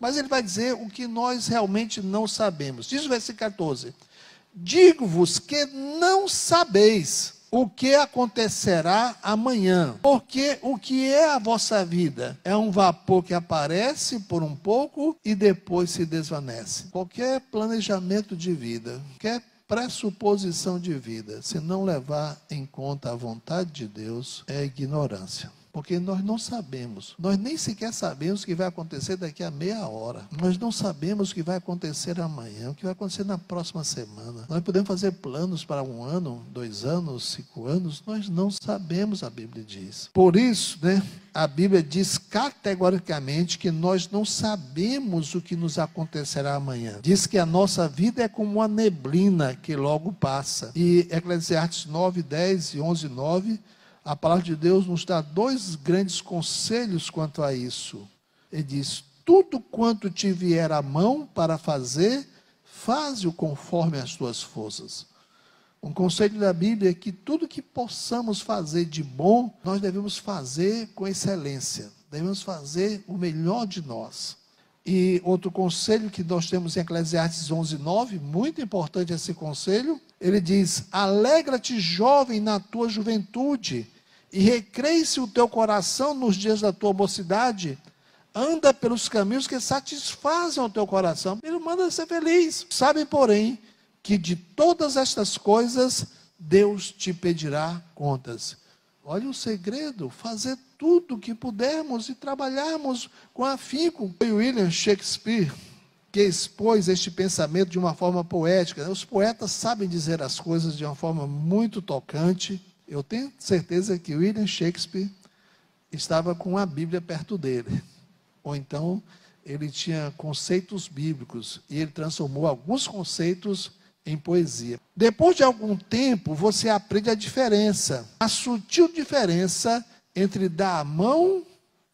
Mas ele vai dizer o que nós realmente não sabemos. Diz o versículo 14: Digo-vos que não sabeis o que acontecerá amanhã, porque o que é a vossa vida é um vapor que aparece por um pouco e depois se desvanece. Qualquer planejamento de vida, qualquer pressuposição de vida, se não levar em conta a vontade de Deus, é ignorância porque nós não sabemos. Nós nem sequer sabemos o que vai acontecer daqui a meia hora. Nós não sabemos o que vai acontecer amanhã, o que vai acontecer na próxima semana. Nós podemos fazer planos para um ano, dois anos, cinco anos. Nós não sabemos, a Bíblia diz. Por isso, né? A Bíblia diz categoricamente que nós não sabemos o que nos acontecerá amanhã. Diz que a nossa vida é como uma neblina que logo passa. E Eclesiastes 9, 10 e 11, 9 a palavra de Deus nos dá dois grandes conselhos quanto a isso. Ele diz: tudo quanto te vier à mão para fazer, faze-o conforme as tuas forças. Um conselho da Bíblia é que tudo que possamos fazer de bom, nós devemos fazer com excelência, devemos fazer o melhor de nós. E outro conselho que nós temos em Eclesiastes 11:9, muito importante esse conselho, ele diz: "Alegra-te, jovem, na tua juventude, e recreie-se o teu coração nos dias da tua mocidade, anda pelos caminhos que satisfazem o teu coração. Ele manda ser feliz. Sabe, porém, que de todas estas coisas Deus te pedirá contas. Olha o segredo, fazer tudo o que pudermos e trabalharmos com afinco. Foi William Shakespeare que expôs este pensamento de uma forma poética. Os poetas sabem dizer as coisas de uma forma muito tocante eu tenho certeza que William Shakespeare estava com a Bíblia perto dele. Ou então ele tinha conceitos bíblicos e ele transformou alguns conceitos em poesia. Depois de algum tempo, você aprende a diferença, a sutil diferença entre dar a mão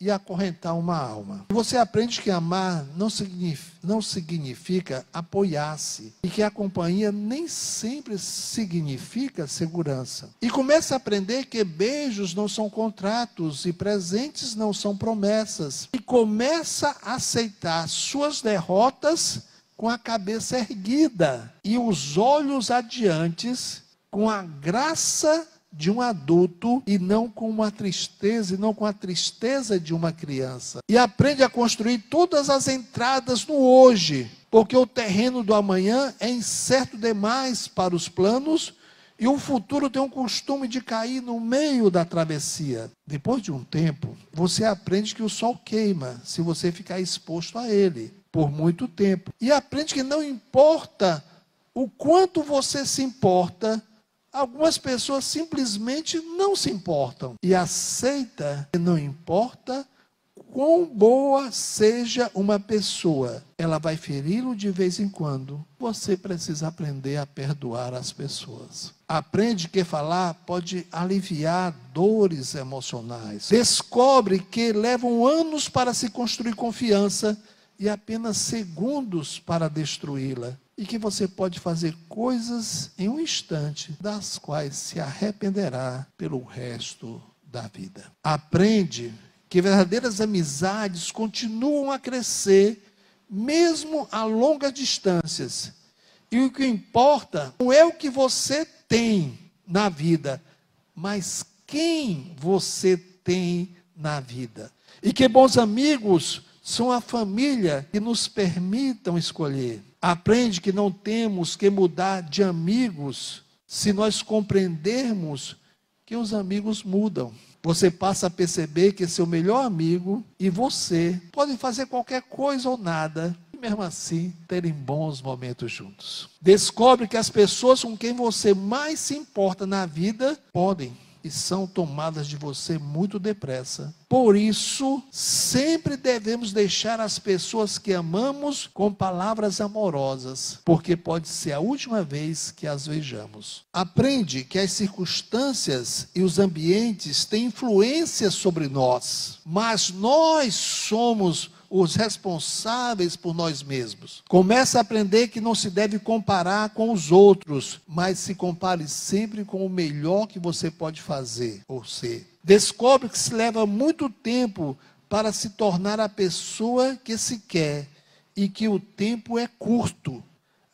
e acorrentar uma alma. Você aprende que amar não, significa, não significa apoiar-se e que a companhia nem sempre significa segurança. E começa a aprender que beijos não são contratos e presentes não são promessas. E começa a aceitar suas derrotas com a cabeça erguida e os olhos adiantes com a graça de um adulto e não com uma tristeza, e não com a tristeza de uma criança. E aprende a construir todas as entradas no hoje, porque o terreno do amanhã é incerto demais para os planos. E o futuro tem um costume de cair no meio da travessia. Depois de um tempo, você aprende que o sol queima se você ficar exposto a ele por muito tempo. E aprende que não importa o quanto você se importa Algumas pessoas simplesmente não se importam e aceita que não importa quão boa seja uma pessoa, ela vai feri-lo de vez em quando. Você precisa aprender a perdoar as pessoas. Aprende que falar pode aliviar dores emocionais. Descobre que levam anos para se construir confiança e apenas segundos para destruí-la e que você pode fazer coisas em um instante, das quais se arrependerá pelo resto da vida. Aprende que verdadeiras amizades continuam a crescer, mesmo a longas distâncias. E o que importa não é o que você tem na vida, mas quem você tem na vida. E que bons amigos são a família que nos permitam escolher aprende que não temos que mudar de amigos se nós compreendermos que os amigos mudam. Você passa a perceber que seu melhor amigo e você podem fazer qualquer coisa ou nada e mesmo assim terem bons momentos juntos. Descobre que as pessoas com quem você mais se importa na vida podem e são tomadas de você muito depressa. Por isso, sempre devemos deixar as pessoas que amamos com palavras amorosas, porque pode ser a última vez que as vejamos. Aprende que as circunstâncias e os ambientes têm influência sobre nós, mas nós somos os responsáveis por nós mesmos. Começa a aprender que não se deve comparar com os outros, mas se compare sempre com o melhor que você pode fazer ou ser. Descobre que se leva muito tempo para se tornar a pessoa que se quer e que o tempo é curto.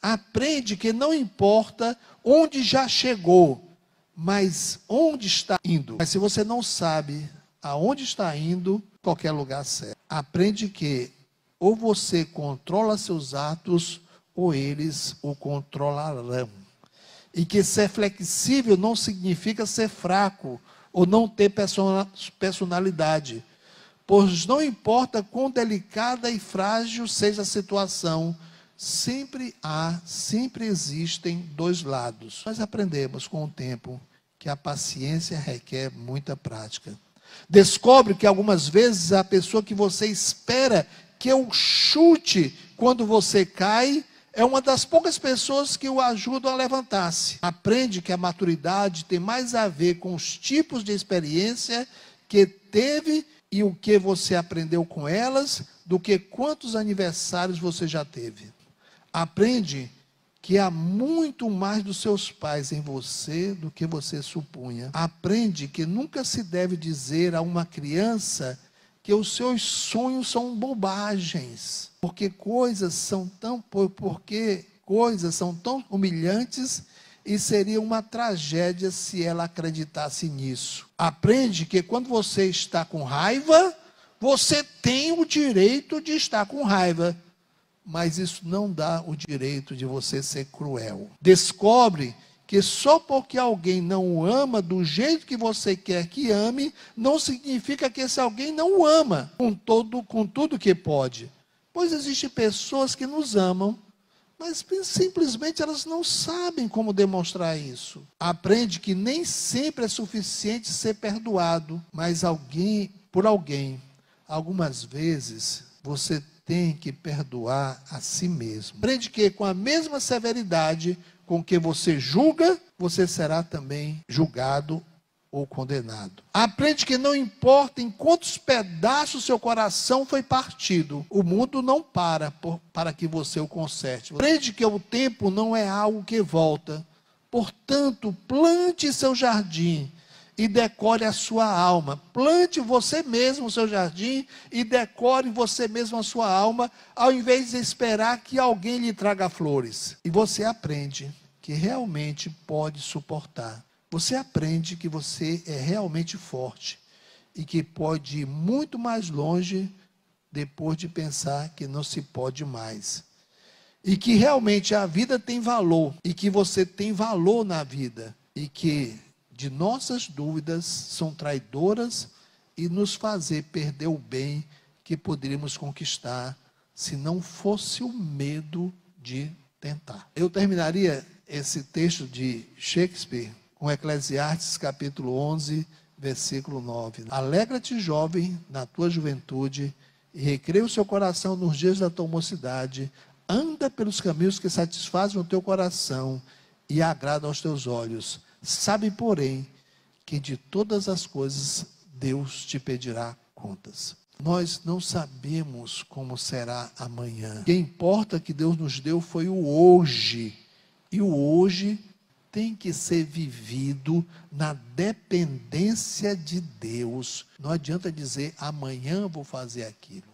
Aprende que não importa onde já chegou, mas onde está indo. Mas se você não sabe aonde está indo, qualquer lugar serve. Aprende que ou você controla seus atos, ou eles o controlarão. E que ser flexível não significa ser fraco ou não ter personalidade. Pois não importa quão delicada e frágil seja a situação, sempre há, sempre existem dois lados. Nós aprendemos com o tempo que a paciência requer muita prática. Descobre que algumas vezes a pessoa que você espera que eu chute quando você cai é uma das poucas pessoas que o ajudam a levantar-se. Aprende que a maturidade tem mais a ver com os tipos de experiência que teve e o que você aprendeu com elas do que quantos aniversários você já teve. Aprende que há muito mais dos seus pais em você do que você supunha. Aprende que nunca se deve dizer a uma criança que os seus sonhos são bobagens, porque coisas são tão porque coisas são tão humilhantes e seria uma tragédia se ela acreditasse nisso. Aprende que quando você está com raiva, você tem o direito de estar com raiva mas isso não dá o direito de você ser cruel. Descobre que só porque alguém não o ama do jeito que você quer que ame, não significa que esse alguém não o ama com, todo, com tudo que pode. Pois existem pessoas que nos amam, mas simplesmente elas não sabem como demonstrar isso. Aprende que nem sempre é suficiente ser perdoado, mas alguém por alguém. Algumas vezes você tem que perdoar a si mesmo. Aprende que com a mesma severidade com que você julga, você será também julgado ou condenado. Aprende que não importa em quantos pedaços seu coração foi partido, o mundo não para por, para que você o conserte. Aprende que o tempo não é algo que volta. Portanto, plante seu jardim e decore a sua alma. Plante você mesmo o seu jardim e decore você mesmo a sua alma, ao invés de esperar que alguém lhe traga flores. E você aprende que realmente pode suportar. Você aprende que você é realmente forte e que pode ir muito mais longe depois de pensar que não se pode mais. E que realmente a vida tem valor e que você tem valor na vida e que de nossas dúvidas são traidoras e nos fazer perder o bem que poderíamos conquistar se não fosse o medo de tentar. Eu terminaria esse texto de Shakespeare com Eclesiastes capítulo 11, versículo 9. Alegra-te, jovem, na tua juventude, e recreia o seu coração nos dias da tua mocidade. Anda pelos caminhos que satisfazem o teu coração e agradam aos teus olhos Sabe, porém, que de todas as coisas Deus te pedirá contas. Nós não sabemos como será amanhã. O que importa que Deus nos deu foi o hoje. E o hoje tem que ser vivido na dependência de Deus. Não adianta dizer amanhã vou fazer aquilo.